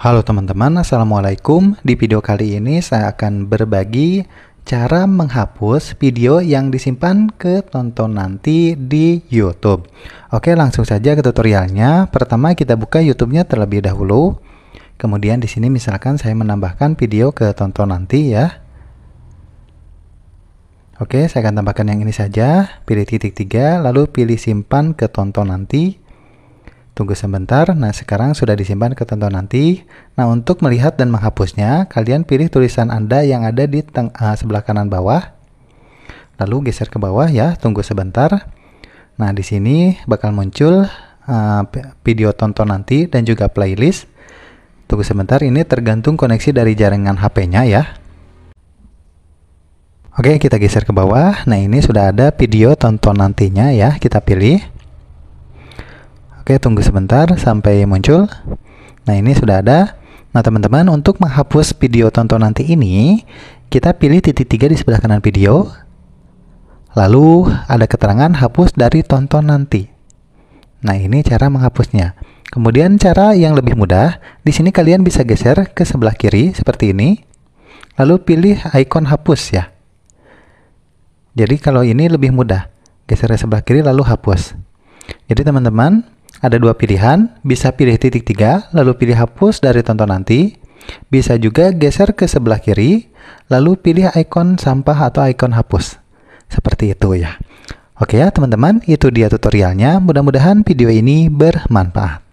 Halo teman-teman, Assalamualaikum. Di video kali ini saya akan berbagi cara menghapus video yang disimpan ke tonton nanti di YouTube. Oke, langsung saja ke tutorialnya. Pertama kita buka YouTube-nya terlebih dahulu. Kemudian di sini misalkan saya menambahkan video ke tonton nanti ya. Oke, saya akan tambahkan yang ini saja. Pilih titik tiga, lalu pilih simpan ke tonton nanti. Tunggu sebentar, nah sekarang sudah disimpan ke tonton nanti. Nah untuk melihat dan menghapusnya, kalian pilih tulisan Anda yang ada di teng ah, sebelah kanan bawah. Lalu geser ke bawah ya, tunggu sebentar. Nah di sini bakal muncul uh, video tonton nanti dan juga playlist. Tunggu sebentar, ini tergantung koneksi dari jaringan HP-nya ya. Oke, kita geser ke bawah. Nah, ini sudah ada video tonton nantinya ya, kita pilih. Oke, tunggu sebentar sampai muncul. Nah, ini sudah ada. Nah, teman-teman, untuk menghapus video tonton nanti ini, kita pilih titik tiga di sebelah kanan video. Lalu, ada keterangan hapus dari tonton nanti. Nah, ini cara menghapusnya. Kemudian cara yang lebih mudah, di sini kalian bisa geser ke sebelah kiri seperti ini. Lalu pilih ikon hapus ya. Jadi kalau ini lebih mudah, geser ke sebelah kiri lalu hapus. Jadi teman-teman, ada dua pilihan, bisa pilih titik tiga, lalu pilih hapus dari tonton nanti. Bisa juga geser ke sebelah kiri, lalu pilih ikon sampah atau ikon hapus. Seperti itu ya. Oke ya teman-teman, itu dia tutorialnya. Mudah-mudahan video ini bermanfaat.